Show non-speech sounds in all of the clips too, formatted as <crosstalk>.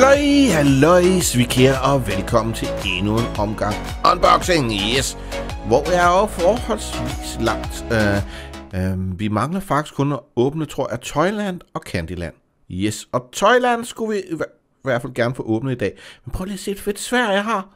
Halløj, halløj, svikere, og velkommen til endnu en omgang unboxing, yes, hvor jeg er jo forholdsvis langt. Uh, uh, vi mangler faktisk kun at åbne, tror jeg, Toyland og Candyland. Yes, og Toyland skulle vi i hvert fald gerne få åbnet i dag. Men prøv lige at se et fedt svær, jeg har.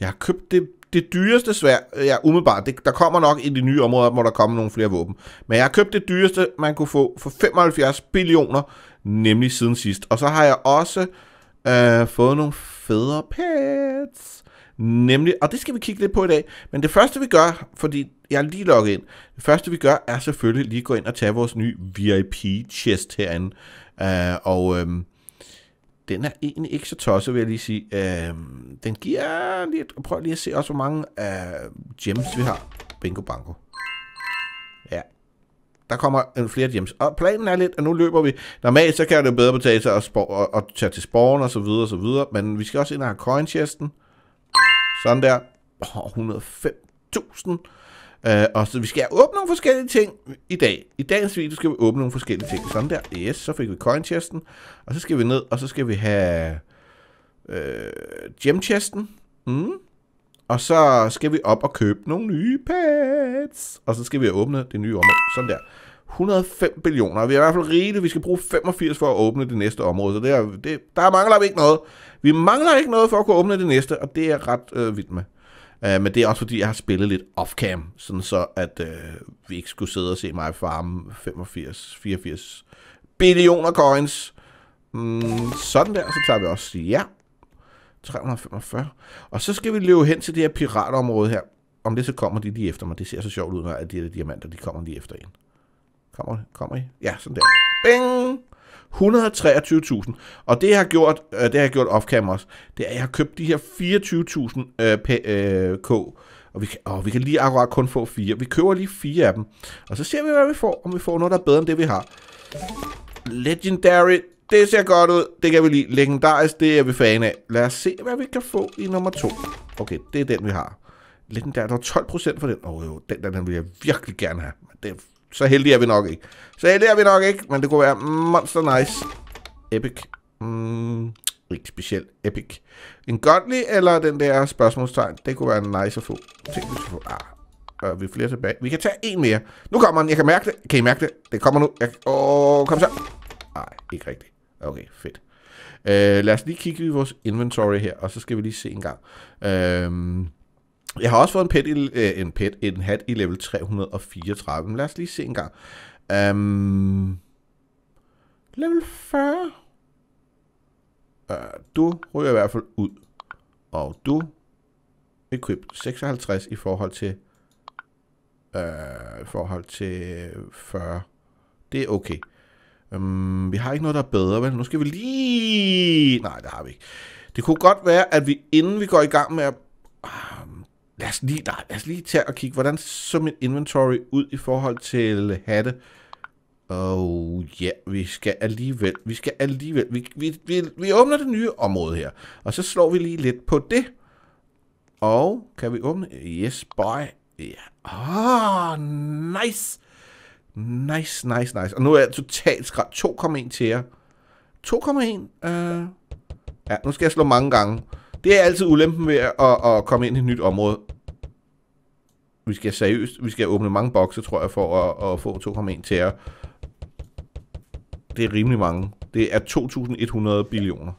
Jeg har købt det, det dyreste svær, øh, ja, umiddelbart. Det, der kommer nok i de nye områder, hvor der kommer nogle flere våben. Men jeg har købt det dyreste, man kunne få for 75 billioner, nemlig siden sidst. Og så har jeg også øh, fået nogle federe pets. Nemlig, og det skal vi kigge lidt på i dag. Men det første vi gør, fordi jeg er lige logget ind. Det første vi gør, er selvfølgelig lige gå ind og tage vores nye VIP-chest herinde. Øh, og øh, den er egentlig ikke så tosset, vil jeg lige sige. Øh, den giver lidt... Prøv lige at se også, hvor mange øh, gems vi har. Bingo banko der kommer en flere gems. Og planen er lidt, at nu løber vi. Normalt så kan det jo bedre betale sig at, spore, og, og tage til spawn og så videre og så videre. Men vi skal også ind og have coin chesten. Sådan der. Oh, 105.000. Uh, og så vi skal åbne nogle forskellige ting i dag. I dagens video skal vi åbne nogle forskellige ting. Sådan der. Yes, så fik vi coin chesten. Og så skal vi ned, og så skal vi have øh, gem chesten. Mm. Og så skal vi op og købe nogle nye pads. Og så skal vi åbne det nye område. Sådan der. 105 billioner. Vi er i hvert fald rigeligt. Vi skal bruge 85 for at åbne det næste område. Så det er, det, der mangler vi ikke noget. Vi mangler ikke noget for at kunne åbne det næste, og det er jeg ret øh, vildt med. Øh, men det er også fordi, jeg har spillet lidt off-cam, sådan så at øh, vi ikke skulle sidde og se mig farme 85, 84 billioner coins. Mm, sådan der, så tager vi også ja. 345. Og så skal vi løbe hen til det her piratområde her. Om det så kommer de lige efter mig. Det ser så sjovt ud, at de her diamanter, de kommer lige efter en. Kommer, kommer I? Ja, sådan der. Bing! 123.000. Og det, jeg har gjort, det, det har gjort øh, off også, det er, at jeg har købt de her 24.000 øh, øh, k. Og vi, kan, åh, vi kan lige akkurat kun få fire. Vi køber lige fire af dem. Og så ser vi, hvad vi får, om vi får noget, der er bedre end det, vi har. Legendary det ser godt ud. Det kan vi lige. Legendarisk, det er vi fan af. Lad os se, hvad vi kan få i nummer to. Okay, det er den, vi har. Legendar, der er 12 procent for den. Åh oh, jo, den der, den vil jeg virkelig gerne have. Men det, er, så heldige er vi nok ikke. Så heldige er vi nok ikke, men det kunne være monster nice. Epic. Mm, ikke specielt epic. En godly eller den der spørgsmålstegn, det kunne være nice at få. Tænk, vi få. Ah, er øh, vi flere tilbage. Vi kan tage en mere. Nu kommer den. Jeg kan mærke det. Kan I mærke det? Det kommer nu. Jeg... Åh, oh, kom så. Nej, ikke rigtigt. Okay, fedt. Øh, lad os lige kigge i vores inventory her, og så skal vi lige se en gang. Øh, jeg har også fået en pet, i, øh, en, pet en hat i level 334, men lad os lige se en gang. Øh, level 40. Øh, du ryger i hvert fald ud. Og du equip 56 i forhold til øh, i forhold til 40. Det er okay. Um, vi har ikke noget, der er bedre, vel? Nu skal vi lige... Nej, det har vi ikke. Det kunne godt være, at vi inden vi går i gang med at... Ah, lad os lige, nej, lad os lige tage og kigge, hvordan så mit inventory ud i forhold til hatte. Og oh, ja, vi skal alligevel, vi skal alligevel, vi, vi, vi, vi åbner det nye område her. Og så slår vi lige lidt på det. Og kan vi åbne? Yes, boy. Ja. Yeah. Ah, oh, nice. Nice, nice, nice. Og nu er jeg totalt skræt. 2,1 til jer. 2,1. Uh... Øh, ja, nu skal jeg slå mange gange. Det er altid ulempen ved at, at, at komme ind i et nyt område. Vi skal seriøst, vi skal åbne mange bokse, tror jeg, for at, at få 2,1 til jer. Det er rimelig mange. Det er 2.100 billioner.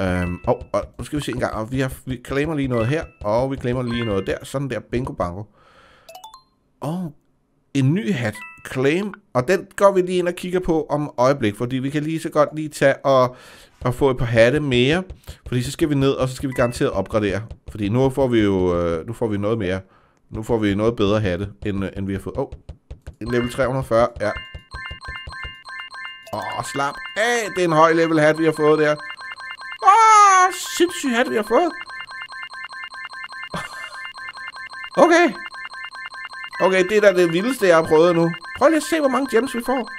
Øhm, og, og nu skal vi se en gang. Og vi, har, vi claimer lige noget her, og vi claimer lige noget der. Sådan der, bingo bango. Åh, oh, en ny hat, Claim, og den går vi lige ind og kigger på om øjeblik, fordi vi kan lige så godt lige tage og, og få et par hatte mere, fordi så skal vi ned, og så skal vi garanteret opgradere, fordi nu får vi jo øh, nu får vi noget mere. Nu får vi noget bedre hatte, end, øh, end vi har fået. Åh, oh, en level 340, ja. Åh, oh, slap af, det er en høj level hat, vi har fået der. Åh, oh, sindssyg hat, vi har fået. Okay. Okay, det er da det vildeste, jeg har prøvet nu. Prøv lige at se, hvor mange gems vi får.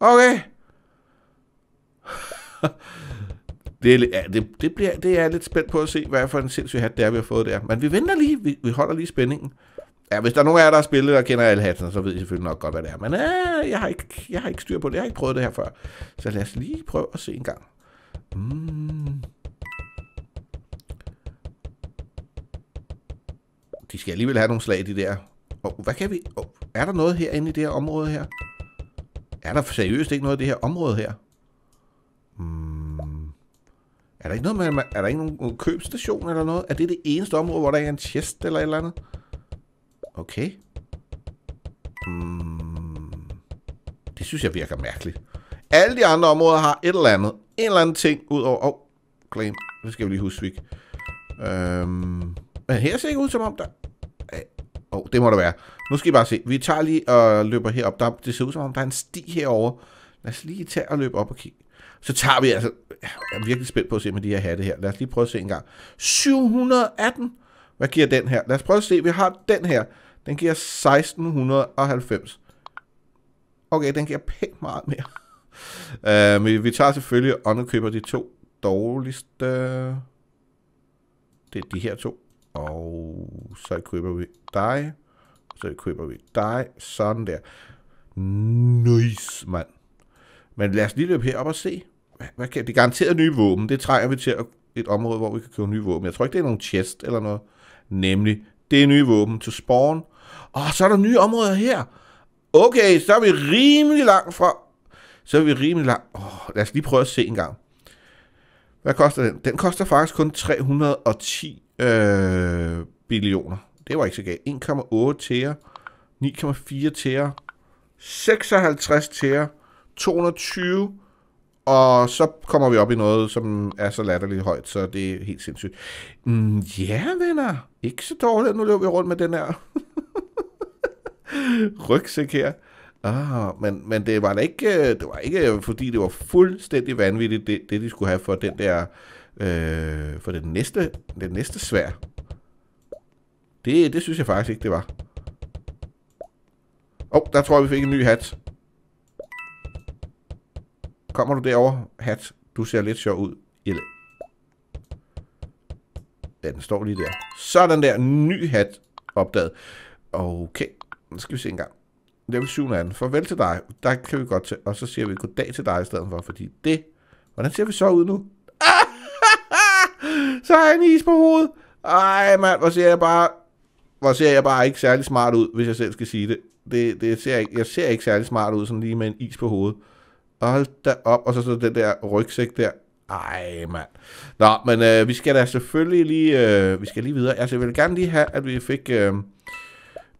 Okay. <laughs> det, er, ja, det, det, bliver, det er lidt spændt på at se, hvad for en sindssyg hat det er, vi har fået der. Men vi venter lige. Vi, vi holder lige spændingen. Ja, hvis der er nogen af jer, der har spillet og kender alle hattene, så ved I selvfølgelig nok godt, hvad det er. Men ja, øh, jeg, har ikke, jeg har ikke styr på det. Jeg har ikke prøvet det her før. Så lad os lige prøve at se en gang. Mm. de skal alligevel have nogle slag, de der. Og hvad kan vi... Oh, er der noget herinde i det her område her? Er der seriøst ikke noget i det her område her? Hmm. Er der ikke noget med... Er der ikke nogen købstation eller noget? Er det det eneste område, hvor der er en chest eller et eller andet? Okay. Hmm. Det synes jeg virker mærkeligt. Alle de andre områder har et eller andet. En eller anden ting ud over... Oh, claim. Det skal vi lige huske, Svig. Øhm... Men øh, her ser ikke ud som om der... Øh, åh, oh, det må der være. Nu skal I bare se. Vi tager lige og løber herop. Der, det ser ud som om, der er en sti herover. Lad os lige tage og løbe op og kigge. Så tager vi altså... Jeg er virkelig spændt på at se med de her hatte her. Lad os lige prøve at se en gang. 718! Hvad giver den her? Lad os prøve at se. Vi har den her. Den giver 1690. Okay, den giver pænt meget mere. Uh, <laughs> men øhm, vi tager selvfølgelig og køber de to dårligste. Det er de her to. Og så køber vi dig. Så køber vi dig. Sådan der. Nice, mand. Men lad os lige løbe herop og se. Hvad kan, det er garanteret nye våben. Det trænger vi til at, et område, hvor vi kan købe nye våben. Jeg tror ikke, det er nogen chest eller noget. Nemlig, det er nye våben til spawn. Og så er der nye områder her. Okay, så er vi rimelig langt fra. Så er vi rimelig langt. Oh, lad os lige prøve at se en gang. Hvad koster den? Den koster faktisk kun 310 øh, billioner. Det var ikke så galt. 1,8 tæer, 9,4 tæer, 56 tæer, 220, og så kommer vi op i noget, som er så latterligt højt, så det er helt sindssygt. Mm, ja, venner. Ikke så dårligt. Nu løber vi rundt med den her <laughs> rygsæk her. Ah, men, men det var da ikke, øh, det var ikke, fordi det var fuldstændig vanvittigt, det, det de skulle have for den der Øh, for det næste, det næste svær, det, det synes jeg faktisk ikke, det var. Åh, oh, der tror jeg, vi fik en ny hat. Kommer du derover, hat? Du ser lidt sjov ud. Eller... Ja, den står lige der. Sådan der, ny hat opdaget. Okay, nu skal vi se en gang. Level 7 den. Farvel til dig. Der kan vi godt til. Og så siger vi goddag til dig i stedet for, fordi det... Hvordan ser vi så ud nu? så har jeg en is på hovedet. Ej, mand, hvor ser jeg bare... Hvor ser jeg bare ikke særlig smart ud, hvis jeg selv skal sige det. det, det ser ikke, jeg ser ikke særlig smart ud, sådan lige med en is på hovedet. Og hold da op, og så, så den der rygsæk der. Ej, mand. Nå, men øh, vi skal da selvfølgelig lige... Øh, vi skal lige videre. Altså, jeg vil gerne lige have, at vi fik... Øh,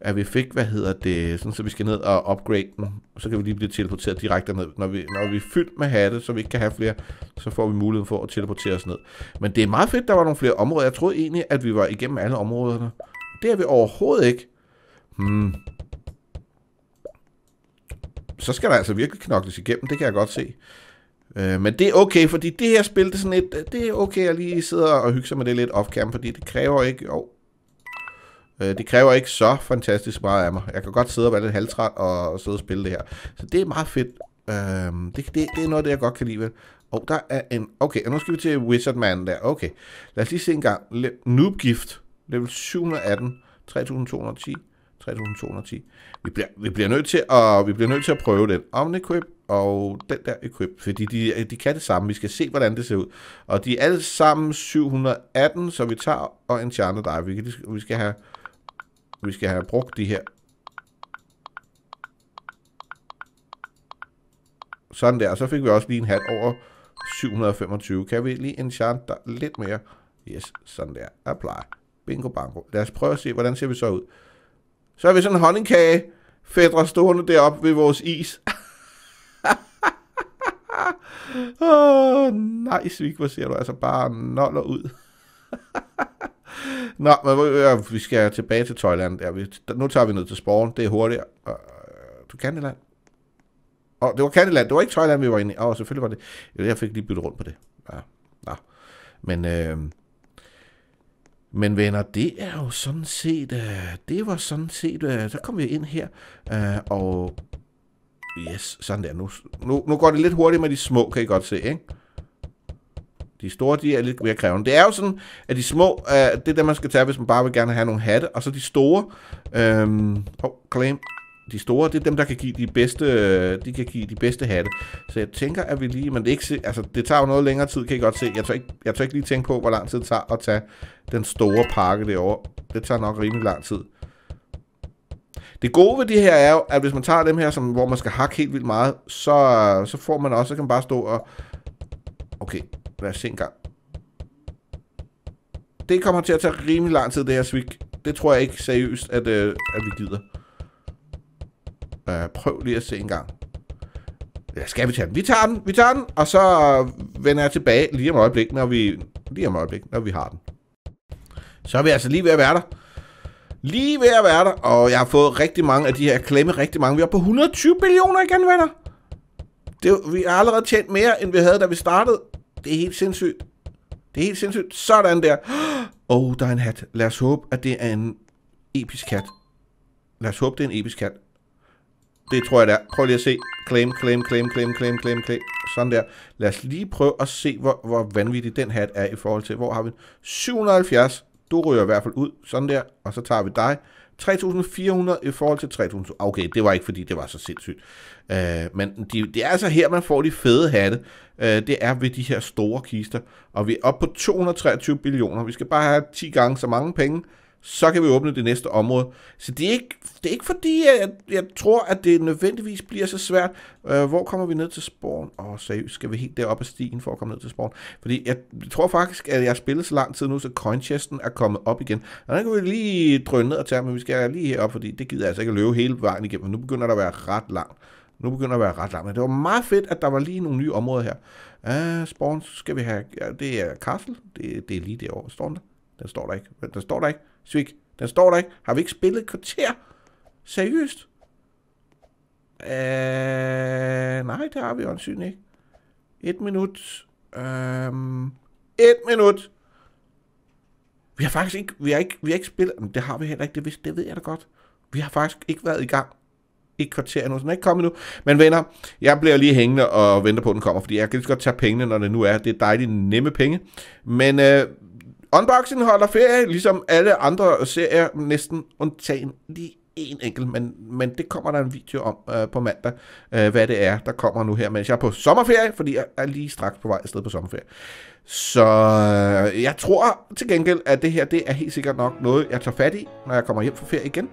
at vi fik, hvad hedder det, sådan, så vi skal ned og upgrade den. Så kan vi lige blive teleporteret direkte ned. Når vi, når vi er fyldt med hatte, så vi ikke kan have flere, så får vi muligheden for at teleportere os ned. Men det er meget fedt, der var nogle flere områder. Jeg troede egentlig, at vi var igennem alle områderne. Det er vi overhovedet ikke. Hmm. Så skal der altså virkelig knokles igennem, det kan jeg godt se. Øh, men det er okay, fordi det her spil, det er sådan et, det er okay at lige sidde og hygge sig med det lidt off-cam, fordi det kræver ikke, Oh. Øh, det kræver ikke så fantastisk meget af mig. Jeg kan godt sidde og være lidt halvtræt og, og sidde og spille det her. Så det er meget fedt. Øh, det, det, det er noget, det jeg godt kan lide. Og der er en... Okay, og nu skal vi til Wizardman der. Okay, lad os lige se en gang. Noob Gift, level 718, 3210. 3210. Vi bliver, vi bliver nødt til at, vi bliver nødt til at prøve den Omnequip equip og den der equip, fordi de, de kan det samme. Vi skal se, hvordan det ser ud. Og de er alle sammen 718, så vi tager og enchanter dig. Vi, kan, vi skal have vi skal have brugt de her. Sådan der. Og så fik vi også lige en hat over 725. Kan vi lige enchant der lidt mere? Yes, sådan der. Apply. Bingo bango. Lad os prøve at se, hvordan ser vi så ud. Så har vi sådan en honningkage fædre stående deroppe ved vores is. <laughs> Åh, oh, nice, Svig, hvor ser du altså bare noller ud. <laughs> Nå, men, ja, vi skal tilbage til Tøjland. Ja, vi, nu tager vi ned til sporen. Det er hurtigt. Uh, du kan det land. Og oh, det var Katteland, det var ikke Tøjland, vi var inde i. Åh, oh, selvfølgelig var det. Jeg fik lige byttet rundt på det. Ja, ja. Men, øh, men venner, det er jo sådan set, øh, det var sådan set, øh, så kom vi ind her, øh, og yes, sådan der. Nu, nu, nu går det lidt hurtigt med de små, kan I godt se, ikke? De store, de er lidt mere krævende. Det er jo sådan, at de små, uh, det er det, man skal tage, hvis man bare vil gerne have nogle hatte. Og så de store, uh, oh, claim. De store, det er dem, der kan give de bedste, uh, de kan give de bedste hatte. Så jeg tænker, at vi lige, men det, er ikke, se, altså, det tager jo noget længere tid, kan I godt se. Jeg tør, ikke, jeg tør ikke lige tænke på, hvor lang tid det tager at tage den store pakke derovre. Det tager nok rimelig lang tid. Det gode ved det her er jo, at hvis man tager dem her, som, hvor man skal hakke helt vildt meget, så, så får man også, så kan man bare stå og... Okay, Lad os se en gang. Det kommer til at tage rimelig lang tid, det her svig. Det tror jeg ikke seriøst, at, øh, at vi gider. Øh, prøv lige at se en gang. Ja, skal vi tage den? Vi tager den, vi tager den, og så vender jeg tilbage lige om øjeblik, når vi, lige om øjeblik, når vi har den. Så er vi altså lige ved at være der. Lige ved at være der, og jeg har fået rigtig mange af de her klemme, rigtig mange. Vi er på 120 millioner igen, venner. Det, vi har allerede tjent mere, end vi havde, da vi startede. Det er helt sindssygt. Det er helt sindssygt. Sådan der. Åh, oh, der er en hat. Lad os håbe, at det er en episk kat. Lad os håbe, det er en episk kat. Det tror jeg, det er. Prøv lige at se. Claim, claim, claim, claim, claim, claim, claim. Sådan der. Lad os lige prøve at se, hvor, hvor vanvittig den hat er i forhold til. Hvor har vi den? 770. Du ryger i hvert fald ud. Sådan der. Og så tager vi dig. 3.400 i forhold til 3.000. Okay, det var ikke, fordi det var så sindssygt. Øh, men de, det er altså her, man får de fede hatte. Øh, det er ved de her store kister. Og vi er oppe på 223 billioner. Vi skal bare have 10 gange så mange penge, så kan vi åbne det næste område. Så det er ikke, det er ikke fordi, jeg, jeg tror, at det nødvendigvis bliver så svært. Øh, hvor kommer vi ned til sporen? Åh, oh, seriøst, skal vi helt derop ad stien for at komme ned til sporen? Fordi jeg tror faktisk, at jeg har spillet så lang tid nu, så coinchesten er kommet op igen. Og den kan vi lige drønne ned og tage, men vi skal lige herop, fordi det gider jeg altså ikke at løbe hele vejen igennem, for nu begynder der at være ret langt. Nu begynder at være ret langt, men det var meget fedt, at der var lige nogle nye områder her. Uh, spawn skal vi have, ja, det er castle, det, det er lige derovre. Står den der? Den står der ikke. Den står der ikke. Svig, den står der ikke. Har vi ikke spillet kvarter? Seriøst? Øh, nej, det har vi åndsynligt ikke. Et minut. Øh, et minut. Vi har faktisk ikke, vi har ikke, vi har ikke spillet, men det har vi heller ikke, det, vidste, det ved jeg da godt. Vi har faktisk ikke været i gang i kvarter endnu, så den er ikke kommet nu. Men venner, jeg bliver lige hængende og venter på, at den kommer, fordi jeg kan lige så godt tage pengene, når det nu er. Det er dejligt nemme penge. Men øh, Unboxing holder ferie, ligesom alle andre serier, næsten undtagen lige en enkelt, men, men det kommer der en video om øh, på mandag, øh, hvad det er, der kommer nu her, mens jeg er på sommerferie, fordi jeg er lige straks på vej afsted på sommerferie. Så øh, jeg tror til gengæld, at det her, det er helt sikkert nok noget, jeg tager fat i, når jeg kommer hjem fra ferie igen.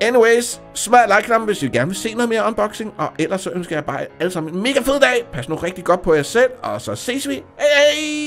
Anyways, smad like-knappen, hvis I gerne vil se noget mere unboxing, og ellers så ønsker jeg bare alle sammen en mega fed dag. Pas nu rigtig godt på jer selv, og så ses vi. Hej hej!